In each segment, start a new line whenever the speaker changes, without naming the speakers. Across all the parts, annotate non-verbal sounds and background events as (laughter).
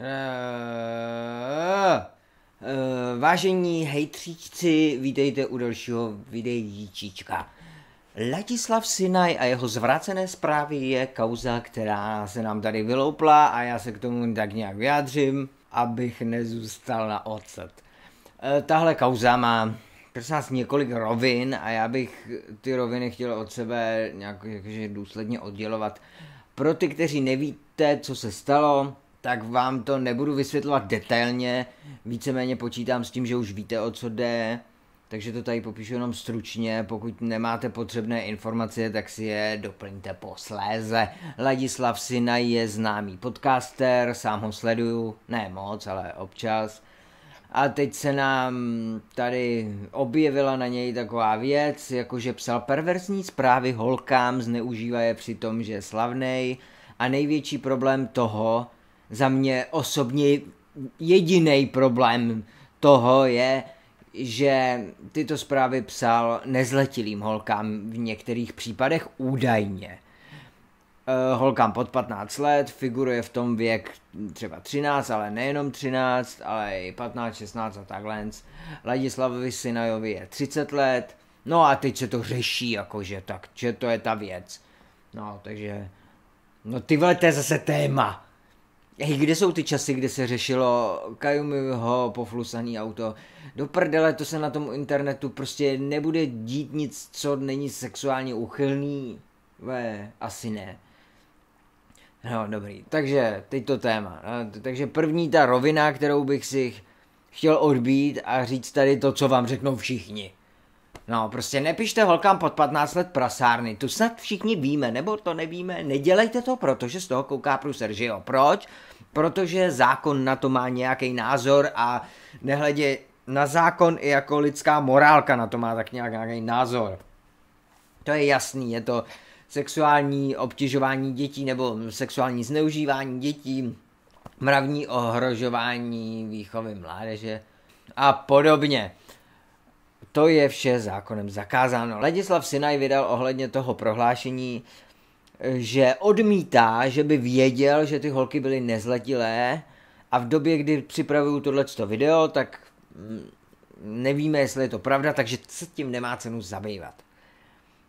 Eh, eh, vážení hejtříčci, vítejte u dalšího videíčíčka. Ladislav Sinaj a jeho zvrácené zprávy je kauza, která se nám tady vyloupla a já se k tomu tak nějak vyjádřím, abych nezůstal na Uh, Tahle kauza má prosím nás několik rovin a já bych ty roviny chtěl od sebe nějak důsledně oddělovat. Pro ty, kteří nevíte, co se stalo, tak vám to nebudu vysvětlovat detailně, víceméně počítám s tím, že už víte o co jde, takže to tady popíšu jenom stručně, pokud nemáte potřebné informace, tak si je doplňte posléze. Ladislav Sina je známý podcaster, sám ho sleduju, ne moc, ale občas. A teď se nám tady objevila na něj taková věc, jakože psal perverzní zprávy holkám, zneužívá je při tom, že je slavnej. A největší problém toho za mě osobně jediný problém toho je, že tyto zprávy psal nezletilým holkám v některých případech údajně. Eh, holkám pod 15 let, figuruje v tom věk třeba 13, ale nejenom 13, ale i 15, 16 a takhle. Ladislavovi Sinajovi je 30 let, no a teď se to řeší, jakože tak, že to je ta věc. No, takže, no ty vole, to je zase téma. Hej, kde jsou ty časy, kde se řešilo Kajumiho poflusaný auto? Do prdele, to se na tom internetu prostě nebude dít nic, co není sexuálně uchylný. Ve, asi ne. No, dobrý. Takže, teď to téma. No, takže první ta rovina, kterou bych si chtěl odbít a říct tady to, co vám řeknou všichni. No, prostě nepište holkám pod 15 let prasárny, tu snad všichni víme, nebo to nevíme, nedělejte to, protože z toho kouká pruser, že jo? Proč? Protože zákon na to má nějaký názor a nehledě na zákon i jako lidská morálka na to má tak nějak nějaký názor. To je jasný, je to sexuální obtěžování dětí nebo sexuální zneužívání dětí, mravní ohrožování výchovy mládeže a podobně. To je vše zákonem zakázáno. Ladislav Sinaj vydal ohledně toho prohlášení, že odmítá, že by věděl, že ty holky byly nezletilé a v době, kdy připravuju tohleto video, tak mm, nevíme, jestli je to pravda, takže se tím nemá cenu zabývat.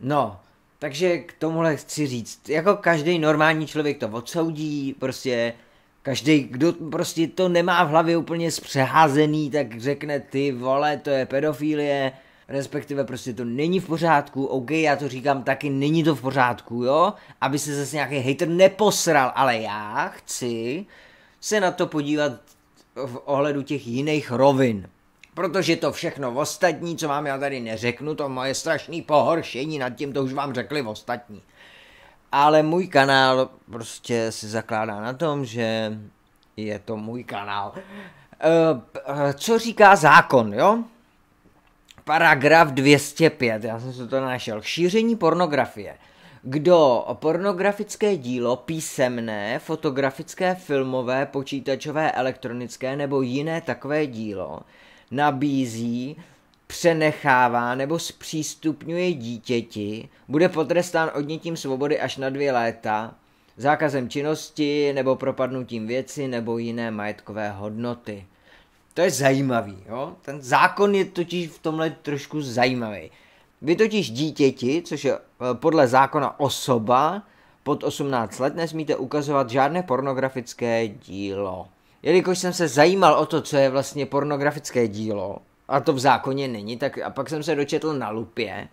No, takže k tomuhle chci říct, jako každý normální člověk to odsoudí, prostě Každý, kdo prostě to nemá v hlavě úplně zpřeházený, tak řekne ty vole, to je pedofilie, respektive prostě to není v pořádku, OK, já to říkám taky, není to v pořádku, jo, aby se zase nějaký hater neposral, ale já chci se na to podívat v ohledu těch jiných rovin. Protože to všechno ostatní, co vám já tady neřeknu, to moje strašné pohoršení nad tím, to už vám řekli ostatní. Ale můj kanál prostě se zakládá na tom, že je to můj kanál. Eh, co říká zákon, jo? Paragraf 205, já jsem se to našel. Šíření pornografie. Kdo pornografické dílo písemné, fotografické, filmové, počítačové, elektronické nebo jiné takové dílo nabízí přenechává nebo zpřístupňuje dítěti, bude potrestán odnětím svobody až na dvě léta, zákazem činnosti nebo propadnutím věci nebo jiné majetkové hodnoty. To je zajímavý, jo? Ten zákon je totiž v tomhle trošku zajímavý. Vy totiž dítěti, což je e, podle zákona osoba, pod 18 let nesmíte ukazovat žádné pornografické dílo. Jelikož jsem se zajímal o to, co je vlastně pornografické dílo, a to v zákoně není, tak a pak jsem se dočetl na lupě,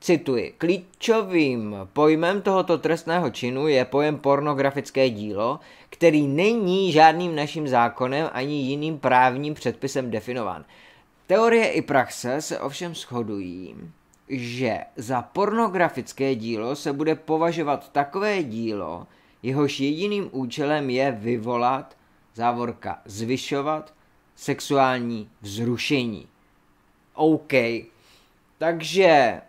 cituji, klíčovým pojmem tohoto trestného činu je pojem pornografické dílo, který není žádným naším zákonem ani jiným právním předpisem definován. Teorie i praxe se ovšem shodují, že za pornografické dílo se bude považovat takové dílo, jehož jediným účelem je vyvolat, závorka, zvyšovat sexuální vzrušení. OK. Takže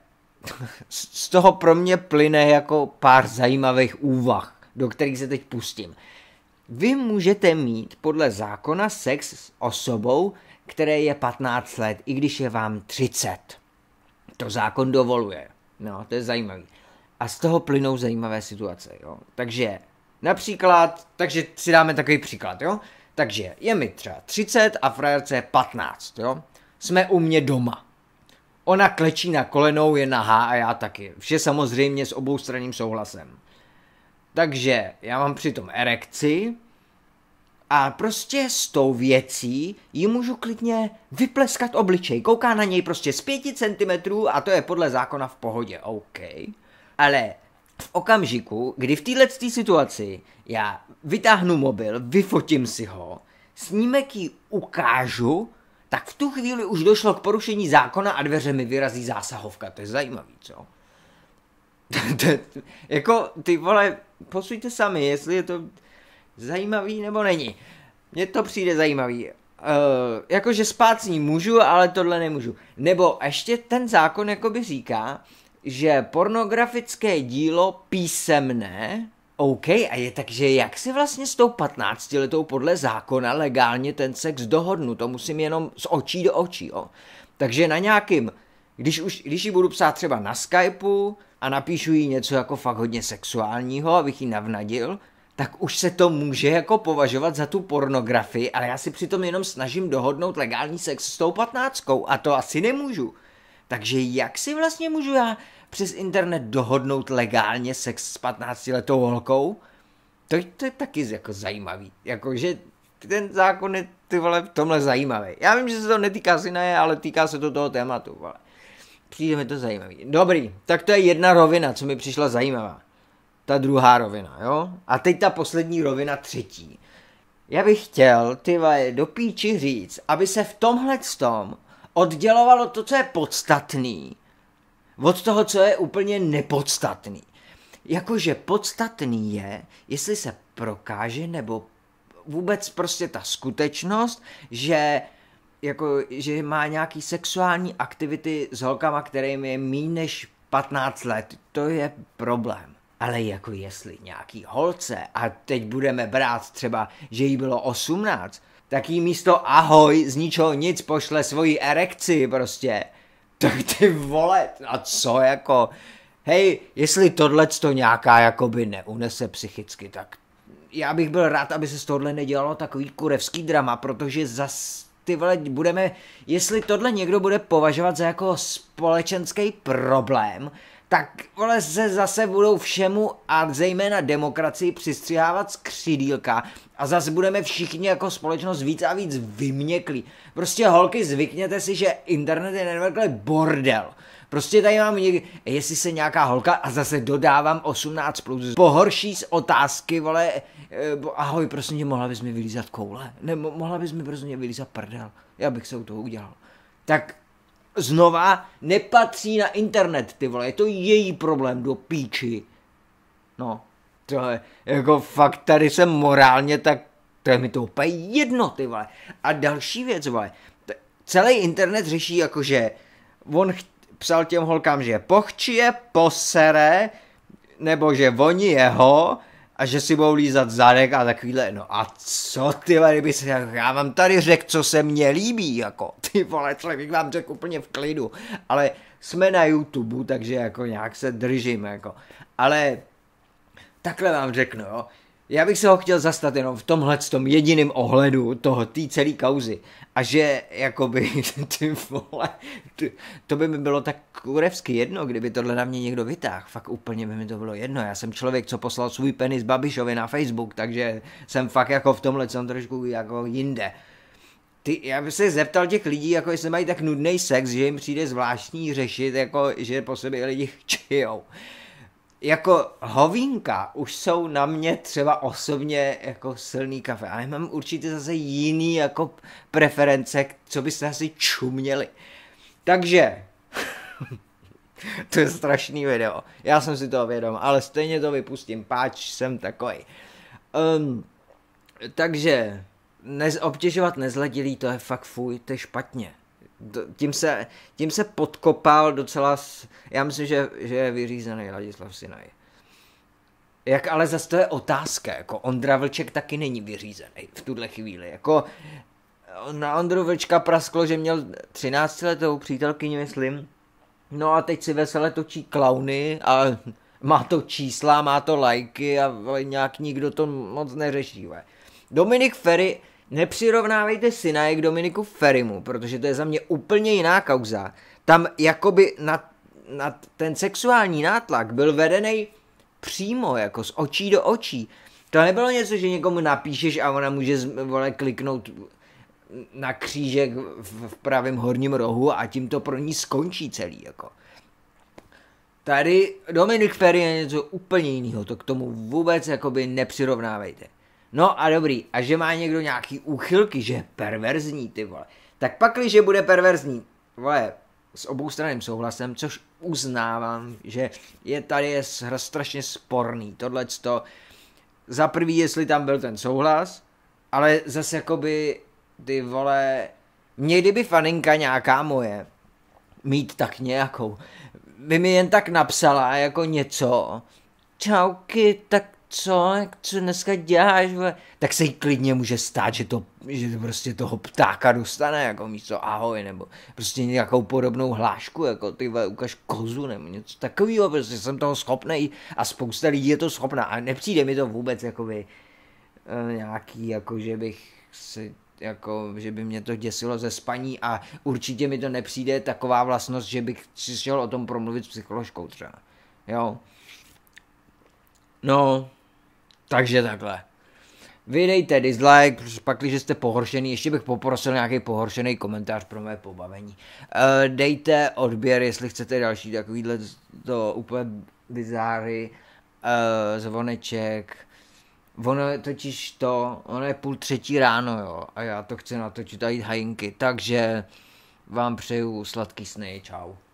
(laughs) z toho pro mě plyne jako pár zajímavých úvah, do kterých se teď pustím. Vy můžete mít podle zákona sex s osobou, které je 15 let, i když je vám 30. To zákon dovoluje. No, to je zajímavý. A z toho plynou zajímavé situace, jo. Takže například, takže si dáme takový příklad, jo. Takže je mi třeba 30 a frajerce je 15, jo jsme u mě doma. Ona klečí na kolenou, je nahá a já taky. Vše samozřejmě s oboustranným souhlasem. Takže já mám přitom erekci a prostě s tou věcí ji můžu klidně vypleskat obličej. Kouká na něj prostě z pěti centimetrů a to je podle zákona v pohodě, OK. Ale v okamžiku, kdy v této situaci já vytáhnu mobil, vyfotím si ho, snímek ji ukážu tak v tu chvíli už došlo k porušení zákona a dveře mi vyrazí zásahovka. To je zajímavý, co? (laughs) jako, ty vole, posuďte sami, jestli je to zajímavý nebo není. Mně to přijde zajímavý. E, jakože spát s ní můžu, ale tohle nemůžu. Nebo ještě ten zákon jakoby říká, že pornografické dílo písemné OK, a je takže jak si vlastně s tou 15 letou podle zákona legálně ten sex dohodnu? To musím jenom z očí do očí, jo. Takže na nějakým, když, už, když ji budu psát třeba na Skypeu a napíšu jí něco jako fakt hodně sexuálního, abych ji navnadil, tak už se to může jako považovat za tu pornografii, ale já si přitom jenom snažím dohodnout legální sex s tou patnáctkou a to asi nemůžu. Takže jak si vlastně můžu já přes internet dohodnout legálně sex s 15-letou holkou, to, to je taky jako zajímavý. Jakože ten zákon je ty vole v tomhle zajímavý. Já vím, že se to netýká Sinaje, ale týká se to toho tématu, vole. Přijde mi to zajímavý. Dobrý, tak to je jedna rovina, co mi přišla zajímavá. Ta druhá rovina, jo? A teď ta poslední rovina třetí. Já bych chtěl, ty vole, do píči říct, aby se v tomhle tom oddělovalo to, co je podstatný od toho, co je úplně nepodstatný. Jakože podstatný je, jestli se prokáže nebo vůbec prostě ta skutečnost, že jako, že má nějaký sexuální aktivity s holkama, kterým je méně než 15 let, to je problém. Ale jako jestli nějaký holce, a teď budeme brát třeba, že jí bylo 18, tak jí místo ahoj z ničeho nic pošle svoji erekci prostě tak ty vole, a co jako, hej, jestli tohle to nějaká jakoby neunese psychicky, tak já bych byl rád, aby se z tohle nedělalo takový kurevský drama, protože zas ty vole, budeme, jestli tohle někdo bude považovat za jako společenský problém, tak vole se zase budou všemu a zejména demokracii přistřihávat z křídílka a zase budeme všichni jako společnost víc a víc vyměklí. Prostě holky zvykněte si, že internet je nevěkle bordel. Prostě tady mám někdy, jestli se nějaká holka, a zase dodávám 18+, plus, pohorší z otázky, vole, eh, ahoj, prosím tě, mohla bys mi vylízat koule? Ne, mohla bys mi prosím tě vylízat prdel? Já bych se u toho udělal. Tak znova nepatří na internet, ty vole, je to její problém do píči. No, to je, jako fakt tady jsem morálně tak, to je mi to úplně jedno, ty vole. A další věc, vole, celý internet řeší jako, že on ch- psal těm holkám, že pochčí je posere, nebo že oni jeho, a že si budou lízat zadek a takovýhle, no a co ty, kdyby se, já vám tady řekl, co se mně líbí, jako, (laughs) ty vole, člověk vám řekl úplně v klidu, ale jsme na YouTube, takže jako nějak se držím, jako, ale takhle vám řeknu, jo, já bych se ho chtěl zastat jenom v tomhle tom jediným ohledu toho, té celé kauzy. A že, jakoby, (laughs) ty vole, ty, to by mi bylo tak kurevsky jedno, kdyby tohle na mě někdo vytáhl. Fakt úplně by mi to bylo jedno. Já jsem člověk, co poslal svůj penis Babišovi na Facebook, takže jsem fakt jako v tomhle jsem trošku jako jinde. Ty, já bych se zeptal těch lidí, jako jestli mají tak nudný sex, že jim přijde zvláštní řešit, jako že po sobě lidi chčijou. (laughs) jako hovínka už jsou na mě třeba osobně jako silný kafe, ale mám určitě zase jiný jako preference, co byste asi čuměli. Takže, (laughs) to je strašný video, já jsem si toho vědom, ale stejně to vypustím, páč jsem takový. Um, takže, nez, obtěžovat nezledilý, to je fakt fuj, to je špatně tím se, tím se podkopal docela, já myslím, že, že je vyřízený Ladislav Sinaj. Jak ale zase to je otázka, jako Ondra Vlček taky není vyřízený v tuhle chvíli, jako na Ondru Vlčka prasklo, že měl 13 letou přítelkyni, myslím, no a teď si vesele točí klauny a má to čísla, má to lajky a nějak nikdo to moc neřeší, ve. Dominik Ferry Nepřirovnávejte syna k Dominiku Ferimu, protože to je za mě úplně jiná kauza. Tam jakoby na, na ten sexuální nátlak byl vedený přímo, jako z očí do očí. To nebylo něco, že někomu napíšeš a ona může vole, kliknout na křížek v, v pravém horním rohu a tím to pro ní skončí celý. Jako. Tady Dominik Ferry je něco úplně jiného, to k tomu vůbec jakoby nepřirovnávejte. No a dobrý, a že má někdo nějaký úchylky, že je perverzní, ty vole. Tak pakli, že bude perverzní, vole, s obou straným souhlasem, což uznávám, že je tady je strašně sporný, to. Za prvý, jestli tam byl ten souhlas, ale zase jakoby, ty vole, mě kdyby faninka nějaká moje, mít tak nějakou, by mi jen tak napsala jako něco, čauky, tak co, co dneska děláš, vole? tak se jí klidně může stát, že to, že to prostě toho ptáka dostane jako místo ahoj, nebo prostě nějakou podobnou hlášku, jako ty vole, ukaž kozu, nebo něco takového, prostě jsem toho schopný a spousta lidí je to schopná a nepřijde mi to vůbec jakoby eh, nějaký, jako že bych si jako, že by mě to děsilo ze spaní a určitě mi to nepřijde taková vlastnost, že bych si šel o tom promluvit s psycholožkou třeba. Jo. No, takže takhle. Vydejte dislike, pak, když jste pohoršený, ještě bych poprosil nějaký pohoršený komentář pro mé pobavení. Eh, dejte odběr, jestli chcete další takovýhle to úplně bizáry, eh, zvoneček. Ono je totiž to, ono je půl třetí ráno, jo, a já to chci natočit a jít hajinky, takže vám přeju sladký sny, čau.